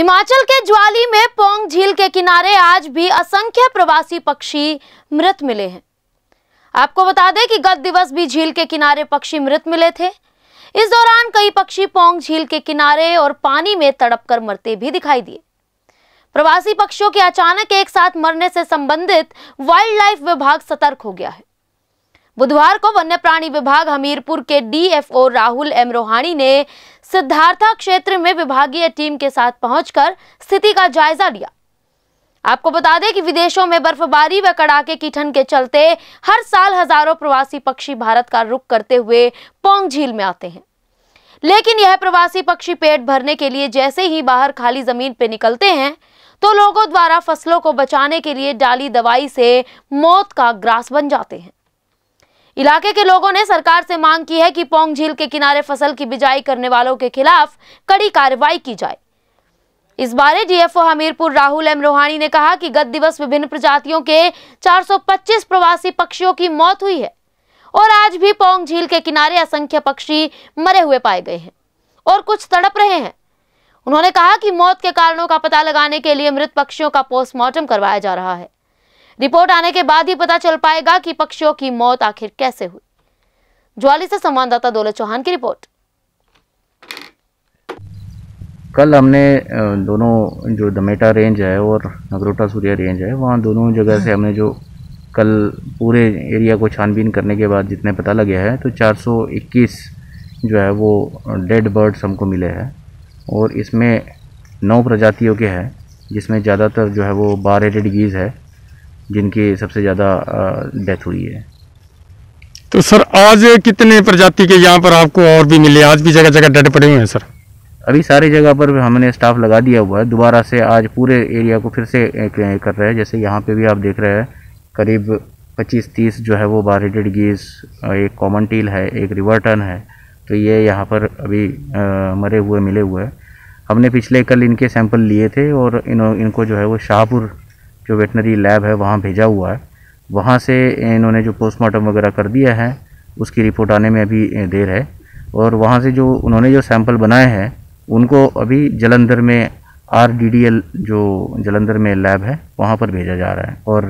हिमाचल के ज्वाली में पोंग झील के किनारे आज भी असंख्य प्रवासी पक्षी मृत मिले हैं आपको बता दें कि गत दिवस भी झील के किनारे पक्षी मृत मिले थे इस दौरान कई पक्षी पोंग झील के किनारे और पानी में तड़प कर मरते भी दिखाई दिए प्रवासी पक्षियों के अचानक एक साथ मरने से संबंधित वाइल्ड लाइफ विभाग सतर्क हो गया है बुधवार को वन्य प्राणी विभाग हमीरपुर के डीएफओ राहुल एम रोहानी ने सिद्धार्था क्षेत्र में विभागीय टीम के साथ पहुंचकर स्थिति का जायजा लिया आपको बता दें कि विदेशों में बर्फबारी व कड़ाके की ठंड के चलते हर साल हजारों प्रवासी पक्षी भारत का रुख करते हुए पोंग झील में आते हैं लेकिन यह प्रवासी पक्षी पेट भरने के लिए जैसे ही बाहर खाली जमीन पर निकलते हैं तो लोगों द्वारा फसलों को बचाने के लिए डाली दवाई से मौत का ग्रास बन जाते हैं इलाके के लोगों ने सरकार से मांग की है कि पोंग झील के किनारे फसल की बिजाई करने वालों के खिलाफ कड़ी कार्रवाई की जाए इस बारे डीएफओ हमीरपुर राहुल एम रोहानी ने कहा कि गत दिवस विभिन्न प्रजातियों के 425 प्रवासी पक्षियों की मौत हुई है और आज भी पोंग झील के किनारे असंख्य पक्षी मरे हुए पाए गए हैं और कुछ तड़प रहे हैं उन्होंने कहा कि मौत के कारणों का पता लगाने के लिए मृत पक्षियों का पोस्टमार्टम करवाया जा रहा है रिपोर्ट आने के बाद ही पता चल पाएगा कि पक्षियों की मौत आखिर कैसे हुई ज्वाली से संवाददाता दौलत चौहान की रिपोर्ट कल हमने दोनों जो दमेटा रेंज है और नगरोटा सूर्या रेंज है वहाँ दोनों जगह से हमने जो कल पूरे एरिया को छानबीन करने के बाद जितने पता लगे हैं तो 421 जो है वो डेड बर्ड्स हमको मिले हैं और इसमें नौ प्रजातियों के हैं जिसमें ज़्यादातर जो है वो बार हेडेड गीज़ है जिनकी सबसे ज़्यादा डेथ हुई है तो सर आज कितने प्रजाति के यहाँ पर आपको और भी मिले आज भी जगह जगह डेड पड़े हुए हैं सर अभी सारी जगह पर हमने स्टाफ लगा दिया हुआ है दोबारा से आज पूरे एरिया को फिर से कर रहे हैं जैसे यहाँ पे भी आप देख रहे हैं करीब 25-30 जो है वो बारेडेड गीस एक कॉमन टील है एक रिवर्टन है तो ये यहाँ पर अभी आ, मरे हुए मिले हुए हैं हमने पिछले कल इनके सैंपल लिए थे और इन इनको जो है वो शाहपुर जो वेटनरी लैब है वहाँ भेजा हुआ है वहाँ से इन्होंने जो पोस्टमार्टम वगैरह कर दिया है उसकी रिपोर्ट आने में अभी देर है और वहाँ से जो उन्होंने जो सैंपल बनाए हैं उनको अभी जलंधर में आर जो जलंधर में लैब है वहाँ पर भेजा जा रहा है और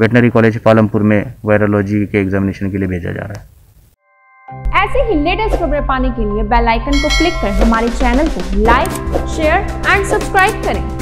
वेटनरी कॉलेज पालमपुर में वायरोलॉजी के एग्जामिनेशन के लिए भेजा जा रहा है ऐसे ही लेटेस्ट खबरें पाने के लिए बेल आइकन को क्लिक कर हमारे चैनल को लाइक शेयर एंड सब्सक्राइब करें